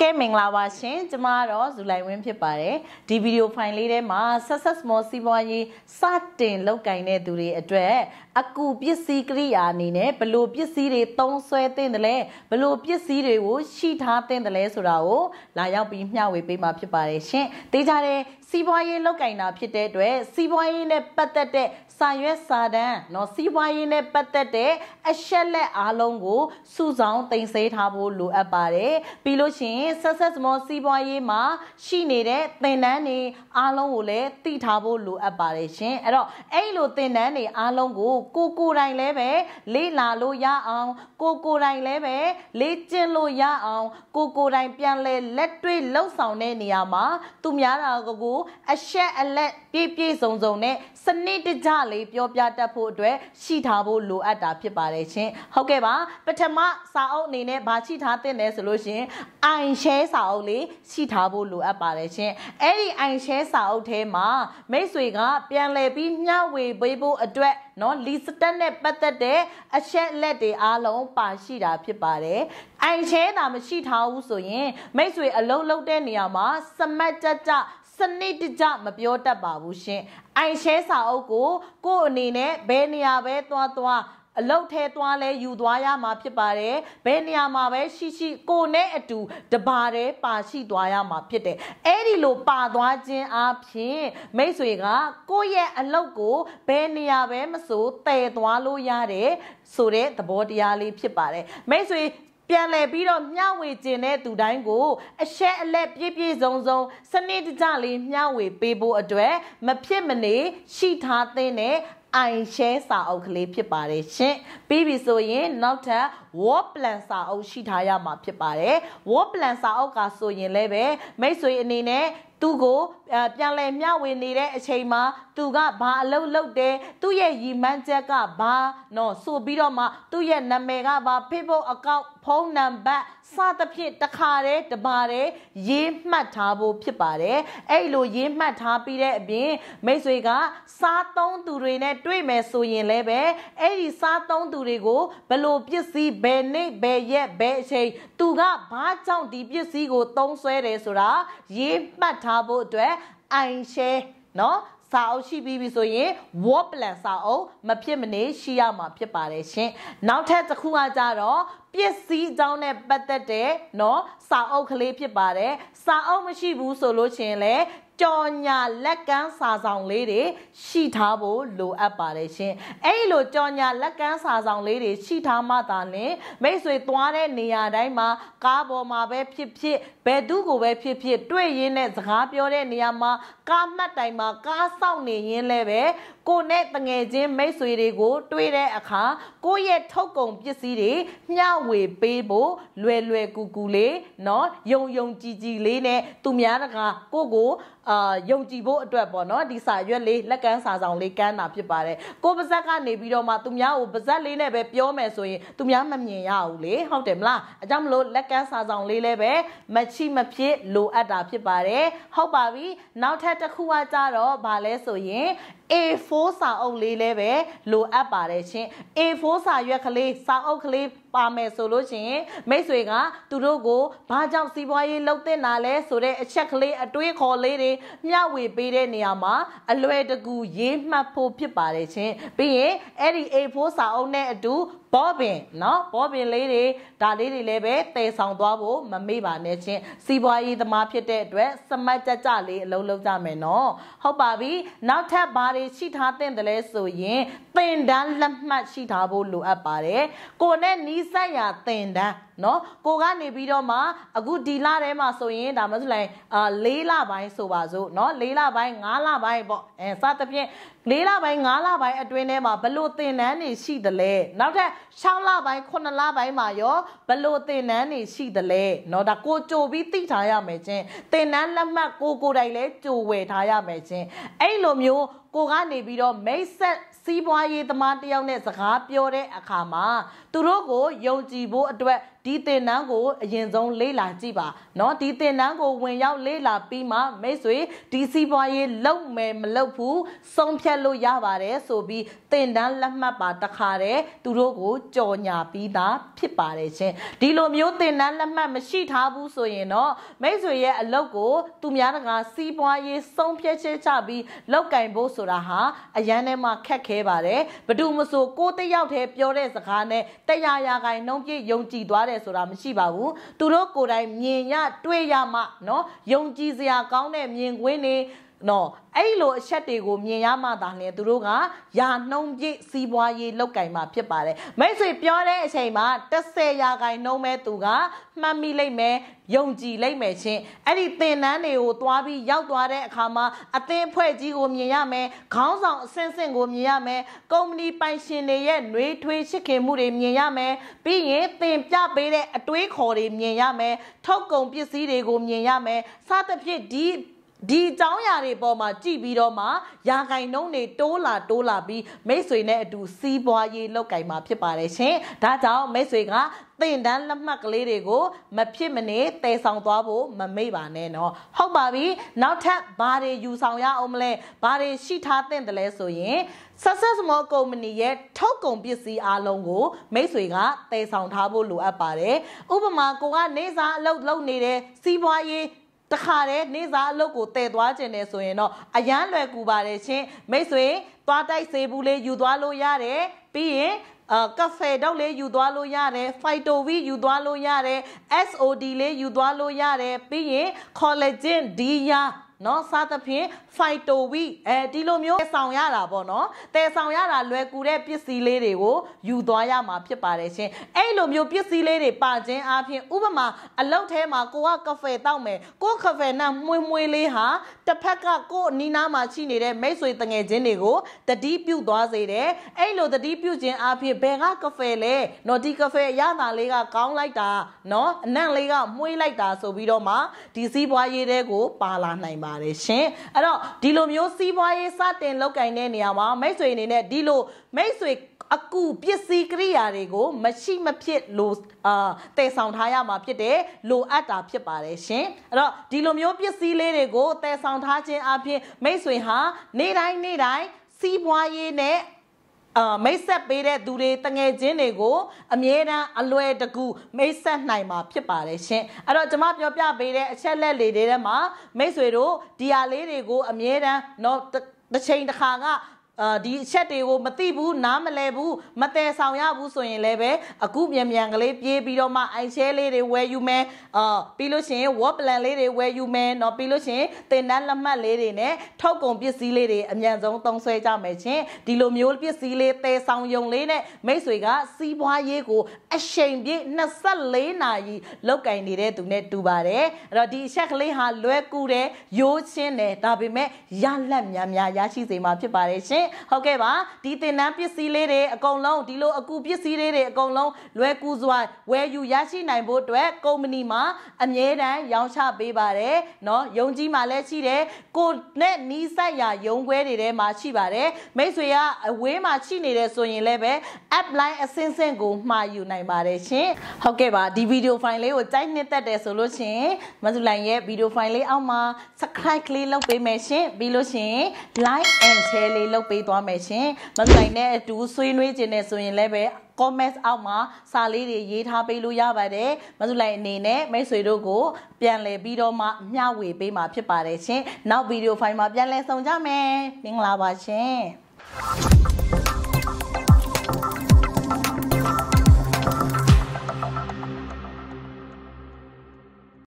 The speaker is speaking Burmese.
ကဲမင်္ဂလာပါရှင်ကျမကတော့ဇူလိုင်ဝင်းဖြစ်ပါတယ်ဒီဗီဒီယိုဖိုင်လေးထဲမှာ success small စီးပွားရေးစတင်လောက်ကင်တဲ့သူတွေအတွက်အကူပစ္စည်းကရိယာအနေနဲ့ဘလို့ပစ္စည်းတွေသုံးဆွဲသင့်တယ်လဲဘလို့ပစ္စည်းတွေကိုရှိထားသင့်တယ်လဲဆိုတာကိုလာရောက်ပြီးမျှဝေပေးမှာဖြစ်ပါတယ်ရှင်တေးကြတဲ့စီးပွားရေးလောက်ကင်တာဖြစ်တဲ့အတွက်စီးပွားရေးနဲ့ပတ်သက်တဲ့စာရွက်စာတမ်းเนาะစီးပွားရေးနဲ့ပတ်သက်တဲ့အချက်လက်အားလုံးကိုစုဆောင်တင်ဆက်ထားဖို့လိုအပ်ပါတယ်ပြီးလို့ရှိရင်ဆက်ဆက်စမောစီးပွားရေးမှာရှိနေတဲ့သင်တန်းတွေအားလုံးကိုလည်းသိထားဖို့လိုအပ်ပါတယ်ရှင်အဲ့တော့အဲ့လိုသင်တန်းတွေအားလုံးကိုကိုကိုတိုင်လည်းပဲလေ့လာလို့ရအောင်ကိုကိုတိုင်လည်းပဲလေ့ကျင့်လို့ရအောင်ကိုကိုတိုင်ပြန်လဲလက်တွေ့လှုပ်ဆောင်တဲ့နေရာမှာသူများတာကိုကိုအဆက်အလက်ပြည့်ပြည့်စုံစုံနဲ့စနစ်တကျလေးပြောပြတတ်ဖို့အတွက်ရှိထားဖို့လိုအပ်တာဖြစ်ပါတယ်ရှင်ဟုတ်ကဲ့ပါပထမစာအုပ်အနေနဲ့ဗာရှိထားတဲ့နယ်ဆိုလို့ရှင်အိုင်ရှဲစာအုပ်လေးရှိထားဖို့လိုအပ်ပါတယ်ရှင်အဲ့ဒီအိုင်ရှဲစာအုပ်ထဲမှာ မိတ်ဆွေက ပြန်လည်ပြီးမျှဝေပေးဖို့အတွက်နော်လီစတက်နဲ့ပတ်သက်တဲ့အချက်လက်တွေအားလုံးပါရှိတာဖြစ်ပါတယ်။အိုင်ချဲတာမရှိထားဘူးဆိုရင်မိတ်ဆွေအလုံးလုံးတဲ့နေရာမှာ စမတ်ကြကြစနစ်တကျမပြောတတ်ပါဘူးရှင်အိုင်ရှဲစာအုပ်ကိုကို့အနေနဲ့ဘယ်နေရာပဲသွားသွားအလုတ်ထဲသွားလဲယူသွားရမှာဖြစ်ပါတယ်ဘယ်နေရာမှာပဲရှိရှိကိုနဲ့အတူတပါတည်းပါရှိသွားရမှာဖြစ်တယ်အဲ့ဒီလိုပါသွားခြင်းအပြင်မိတ်ဆွေကကိုယ့်ရဲ့အလုတ်ကိုဘယ်နေရာပဲမဆိုတည်သွားလို့ရတယ်ဆိုတဲ့သဘောတရားလေးဖြစ်ပါတယ်မိတ်ဆွေပြန်လည်ပြီးတော့မျှဝေခြင်းတဲ့သူတိုင်းကိုအရှက်အလက်ပြည့်ပြည့်စုံစုံစနစ်တကျလေးမျှဝေပေးဖို့အတွက်မဖြစ်မနေရှိထားသင့်တဲ့အိုင်ရှဲစာအုပ်ကလေးဖြစ်ပါတယ်ရှင်ပြီးပြီဆိုရင်နောက်ထပ် word plan စာအုပ်ရှိထားရမှာဖြစ်ပါတယ် word plan စာအုပ်ကဆိုရင်လည်းပဲမိတ်ဆွေအနေနဲ့သူ့ကိုပြန်လည်မျှဝေနေတဲ့အချိန်မှာသူကဘာအလုပ်လုပ်တယ်သူ့ရဲ့ရည်မှန်းချက်ကဘာနော်ဆိုပြီးတော့မှသူ့ရဲ့နာမည်ကဘာ Facebook account ဖုန်းနံပါတ်စသဖြင့်တခါတည်းတပါတည်းရေးမှတ်ထားဖို့ဖြစ်ပါတယ်အဲ့လိုရေးမှတ်ထားပြီးတဲ့အပြင်မိတ်ဆွေက စားသုံးသူတွေနဲ့တွေ့မယ်ဆိုရင်လည်းပဲအဲ့ဒီစားသုံးသူတွေကိုဘလို့ပစ္စည်းဘယ်နေ့ဘယ်ရက်ဘယ်အချိန်သူကဘာကြောင့်ဒီပစ္စည်းကိုသုံးဆွဲတယ်ဆိုတာရေးမှတ်ထားထားဖို့အတွက် i share เนาะစာအုပ်ရှိပြီးပြီဆိုရင် word plan စာအုပ်မဖြစ်မနေရှိရမှာဖြစ်ပါတယ်ရှင်။နောက်ထပ်တစ်ခုကကြတော့ပစ္စည်းအကြောင်းနဲ့ပတ်သက်တဲ့เนาะစာအုပ်ကလေးဖြစ်ပါတယ်။စာအုပ်မရှိဘူးဆိုလို့ရှင်လေကြော်ညာလက်ကမ်းစာဆောင်လေးတွေရှိထားဖို့လိုအပ်ပါတယ်ရှင်အဲ့ဒီလိုကြော်ညာလက်ကမ်းစာဆောင်လေးတွေရှိထားမှသာလင်မိတ်ဆွေသွားတဲ့နေရာတိုင်းမှာကားပေါ်မှာပဲဖြစ်ဖြစ်ဘယ်သူကိုပဲဖြစ်ဖြစ်တွေ့ရင်းနဲ့စကားပြောတဲ့နေရာမှာကားမှတ်တိုင်မှာကားစောင့်နေရင်းလဲပဲကိုနဲ့တငယ်ချင်းမိတ်ဆွေတွေကို တွေ့တဲ့အခါကိုရဲ့ထုတ်ကုန်ပစ္စည်းတွေမျှဝေပေးဖို့လွယ်လွယ်ကူကူလေးเนาะယုံယုံကြည်ကြည်လေးနဲ့သူများတကာကိုကိုအာယုံကြည်ဖို့အတွက်ပေါ့နော်ဒီစာရွက်လေးလက်ကမ်းစာဆောင်လေးကမ်းတာဖြစ်ပါတယ်ကိုပါဇက်ကနေပြီးတော့မှသူများကိုပါဇက်လေးနဲ့ပဲပြောမယ်ဆိုရင်သူများမမြင်ရဘူးလေဟုတ်တယ်မလားအကြောင်းမလို့လက်ကမ်းစာဆောင်လေးလည်းပဲမချိမဖြစ်လိုအပ်တာဖြစ်ပါတယ်ဟုတ်ပါပြီနောက်ထပ်တစ်ခုကကြတော့ဗာလဲဆိုရင် A4 စာအုပ်လေးလည်းပဲလိုအပ်ပါတယ်ရှင် A4 စာရွက်ကလေးစာအုပ်ကလေးပါမယ်ဆိုလို့ရှင်မိတ်ဆွေကသူတို့ကိုဘာကြောင့်စီးပွားရေးလုပ်တင်တာလဲဆိုတဲ့အချက်ကလေးအတွေးခေါ်လေးတွေမျှဝေပေးတဲ့နေရာမှာအလွယ်တကူရေးမှတ်ဖို့ဖြစ်ပါတယ်ရှင်ပြီးရင်အဲ့ဒီ A4 စာအုပ်နဲ့အတူဘောပင်เนาะဘောပင်လေးတွေဒါလေးတွေလည်းပဲတည်ဆောင်သွားဖို့မမေ့ပါနဲ့ချင်းစီးပွားရေးသမားဖြစ်တဲ့အတွက်စမတ်ကြကြလေးအလုံးလုံးကြမယ်เนาะဟုတ်ပါပြီနောက်ထပ်ဘာတွေတွေရှိထားတဲ့တလဲဆိုရင်သင်တန်းလက်မှတ်ရှိထားဖို့လိုအပ်ပါတယ်ကိုနဲ့နီးစပ်ရာသင်တန်းနော်ကိုကနေပြီးတော့မှအခုဒီလထဲမှာဆိုရင်ဒါမှမဟုတ်လိုက်အာ၄လပိုင်းဆိုပါစို့နော်၄လပိုင်း၅လပိုင်းပေါ့အဲစသဖြင့်၄လပိုင်း၅လပိုင်းအတွင်းထဲမှာဘလို့သင်တန်းနေရှိသလဲနောက်ထပ်6လပိုင်း9လပိုင်းမှာရောဘလို့သင်တန်းနေရှိသလဲเนาะဒါကိုကြိုပြီးသိထားရမယ်ချင်းသင်တန်းလက်မှတ်ကိုကိုတိုင်လဲကြိုဝယ်ထားရမယ်ချင်းအဲ့လိုမျိုးကိုကနေပြီးတော့မိတ်ဆက်စီးပွားရေးသမားတယောက်နဲ့စကားပြောတဲ့အခါမှာသူတို့ကိုယုံကြည်ဖို့အတွက်ဒီသင်တန်းကိုအရင်ဆုံးလေ့လာကြည့်ပါเนาะဒီသင်တန်းကိုဝင်ရောက်လေ့လာပြီးမှမိတ်ဆွေဒီစီးပွားရေးလုပ်မယ်မလုပ်ဘူးဆုံးဖြတ်လို့ရပါတယ်ဆိုပြီးသင်တန်းလက်မှတ်ပါတခါတည်းသူတို့ကိုကြော်ညာပြီးသားဖြစ်ပါတယ်ချင်းဒီလိုမျိုးသင်တန်းလက်မှတ်မရှိထားဘူးဆိုရင်တော့မိတ်ဆွေရဲ့အလုပ်ကိုသူများတကာစီးပွားရေးဆုံးဖြတ်ချက်ချပြီးလောက်ကင်ဖို့ဆိုတာဟာအရန်ထဲမှာခက်ခဲခဲပါတယ်ဘသူမဆိုကိုတယောက်တည်းပြောတဲ့စကားနဲ့တရားရာခိုင်နှုံးပြည့်ယုံကြည်သွားတယ်ဆိုတာမရှိပါဘူးသူတို့ကိုယ်တိုင်မြင်ရတွေ့ရမှเนาะယုံကြည်စရာကောင်းတဲ့မြင်ကွင်းတွေနော်အဲ့လိုအချက်တွေကိုမြင်ရမှသာလျှင်သူတို့ကယာနှုံပြည့်စီးပွားရေးလောက်ကင်မှာဖြစ်ပါတယ်မိတ်ဆွေပြောတဲ့အချိန်မှာ30ရာခိုင်နှုံမဲ့သူကမှတ်မိလိမ့်မယ်ယုံကြည်လိမ့်မယ်ချင်းအဲ့ဒီသင်တန်းတွေကိုသွားပြီးရောက်သွားတဲ့အခါမှာအသင်းအဖွဲ့ကြီးကိုမြင်ရမယ်ခေါင်းဆောင်အဆင့်ဆင့်ကိုမြင်ရမယ်ကုမ္ပဏီပိုင်ရှင်တွေရဲ့နှွေးထွေးရှိခင်မှုတွေမြင်ရမယ်ပြီးရင်သင်ပြပေးတဲ့အတွေးခေါ်တွေမြင်ရမယ်ထုတ်ကုန်ပစ္စည်းတွေကိုမြင်ရမယ်စသဖြင့်ဒီဒီအကြောင်းအရာတွေပေါ်မှာကြည့်ပြီးတော့မှယာကင်နှုံးတွေတိုးလာတိုးလာပြီးမိတ်ဆွေနဲ့အတူစီးပွားရေးလောက်ကင်မှာဖြစ်ပါတယ်ရှင်။ဒါကြောင့်မိတ်ဆွေကသင်တန်းလက်မှတ်ကလေးတွေကိုမဖြစ်မနေတည်ဆောင်သွားဖို့မမေ့ပါနဲ့နော်။ဟုတ်ပါပြီ။နောက်ထပ်ဘာတွေယူဆောင်ရအောင်မလဲ။ဘာတွေရှိထားသင့်တယ်လဲဆိုရင် Success Small Company ရဲ့ထုတ်ကုန်ပစ္စည်းအားလုံးကိုမိတ်ဆွေကတည်ဆောင်ထားဖို့လိုအပ်ပါတယ်။ဥပမာကိုကနေစာအလုပ်လုပ်နေတယ်စီးပွားရေးတခါတည်းနေစာအလုပ်ကိုတည်သွားခြင်းနဲ့ဆိုရင်တော့အရန်လွယ်ကူပါတယ်ချင်းမိတ်ဆွေသွားတိုက်ဆေးဘူးလေးယူသွားလို့ရတယ်ပြီးရင်အာကဖေတော့လေးယူသွားလို့ရတယ်ဖိုက်တိုဗီယူသွားလို့ရတယ် SOD လေးယူသွားလို့ရတယ်ပြီးရင် collagen D ရာเนาะစသဖြင့် phyto weed အဲဒီလိုမျိုးဆောင်ရတာပေါ့เนาะတည်ဆောင်ရတာလွယ်ကူတဲ့ပစ္စည်းလေးတွေကိုယူသွားရမှာဖြစ်ပါတယ်ရှင်အဲ့လိုမျိုးပစ္စည်းလေးတွေပါခြင်းအပြင်ဥပမာအလုပ်ထဲမှာကိုကကဖေတောက်မယ်ကိုကဖေနဲ့မှွေးမှွေးလေးဟာတစ်ဖက်ကကိုနီးနားမှာရှိနေတဲ့မိတ်ဆွေတငယ်ချင်းတွေကိုတတိပြုသွားစေတယ်အဲ့လိုတတိပြုခြင်းအပြင်ဘယ်ကကဖေလဲเนาะဒီကဖေရတာလေးကကောင်းလိုက်တာเนาะအနံ့လေးကမှွေးလိုက်တာဆိုပြီးတော့မှဒီစီးပွားရေးတွေကိုပါလာနိုင်ပါပါတယ်ရှင်အဲ့တော့ဒီလိုမျိုးစီးပွားရေးစတင်လုပ်ကင်တဲ့နေရာမှာမိတ်ဆွေအနေနဲ့ဒီလိုမိတ်ဆွေအကူပစ္စည်းကိရိယာတွေကို မရှိမဖြစ်လိုအာတည်ဆောင်ထားရမှာဖြစ်တယ်လိုအပ်တာဖြစ်ပါတယ်ရှင်အဲ့တော့ဒီလိုမျိုးပစ္စည်းလေးတွေကိုတည်ဆောင်ထားခြင်းအပြင်မိတ်ဆွေဟာနေ့တိုင်းနေ့တိုင်းစီးပွားရေးနဲ့အာမိတ်ဆက်ပေးတဲ့သူတွေတငယ်ချင်းတွေကို အမြဲတမ်းအလွယ်တကူမိတ်ဆက်နိုင်မှာဖြစ်ပါတယ်ရှင်အဲ့တော့ကျွန်မပြောပြပေးတဲ့အချက်လက်လေးတွေထဲမှာမိတ်ဆွေတို့ဒီဟာလေးတွေကိုအမြဲတမ်းတော့တစ်ချိန်တစ်ခါကအာဒီအချက်တွေကိုမသိဘူးနားမလဲဘူးမတည်ဆောင်ရဘူးဆိုရင်လည်းပဲအခုမြန်မြန်ကလေးပြေးပြီးတော့မှအိုင်ရှဲလေးတွေဝယ်ယူမယ်အာပြီးလို့ရှိရင် word plan လေးတွေဝယ်ယူမယ်เนาะပြီးလို့ရှိရင်သင်တန်းလက်မှတ်လေးတွေနဲ့ထောက်ကုန်ပစ္စည်းလေးတွေအမြန်ဆုံးသုံးဆွဲကြမယ်ချင်းဒီလိုမျိုးပစ္စည်းလေးတည်ဆောင်ယုံလေးနဲ့မိတ်ဆွေကစီးပွားရေးကိုအချိန်ပြည့်24နာရီလောက်ကင်နေတဲ့သူနဲ့တူပါတယ်အဲ့တော့ဒီအချက်ကလေးဟာလွယ်ကူတယ်ရိုးချင်းတယ်ဒါပေမဲ့ရလက်များများရရှိစေမှာဖြစ်ပါတယ်ရှင်ဟုတ်ကဲ့ပါဒီသင်တန်းပစ္စည်းလေးတွေအကုန်လုံးဒီလိုအကူပစ္စည်းလေးတွေအကုန်လုံးလွယ်ကူစွာဝယ်ယူရရှိနိုင်ဖို့အတွက် ကုမ္ပဏီမှာအမြဲတမ်းရောင်းချပေးပါတယ်เนาะယုံကြည်မှလည်းရှိတယ်ကိုနဲ့နီးစပ်ရာယုံခွဲတွေထဲမှာရှိပါတယ်မိတ်ဆွေကအဝေးမှာရှိနေတယ်ဆိုရင်လည်းပဲ app line အစင်းစင်းကိုမှာယူနိုင်ပါတယ်ရှင်ဟုတ်ကဲ့ပါဒီဗီဒီယိုဖိုင်လေးကိုကြိုက်နှစ်သက်တယ်ဆိုလို့ရှင်မဆုလိုင်ရဲ့ဗီဒီယိုဖိုင်လေးအောက်မှာ subscribe လေးလုပ်ပေးမယ်ရှင် ပြီးလို့ရှင် like and share လေးလုပ်ပေးသွားမယ်ရှင်မပြိုင်တဲ့အတူဆွေးနွေးခြင်းနဲ့ဆိုရင်လည်းပဲ comments အောက်မှာစာလေးတွေရေးထားပေးလို့ရပါတယ်မဆုလိုက်အနေနဲ့မိတ်ဆွေတို့ကို ပြန်လည်ပြီးတော့မှမျှဝေပေးမှာဖြစ်ပါတယ်ရှင်နောက်ဗီဒီယိုဖိုင်မှာပြန်လည်ဆောင်ကြမယ်မင်္ဂလာပါရှင်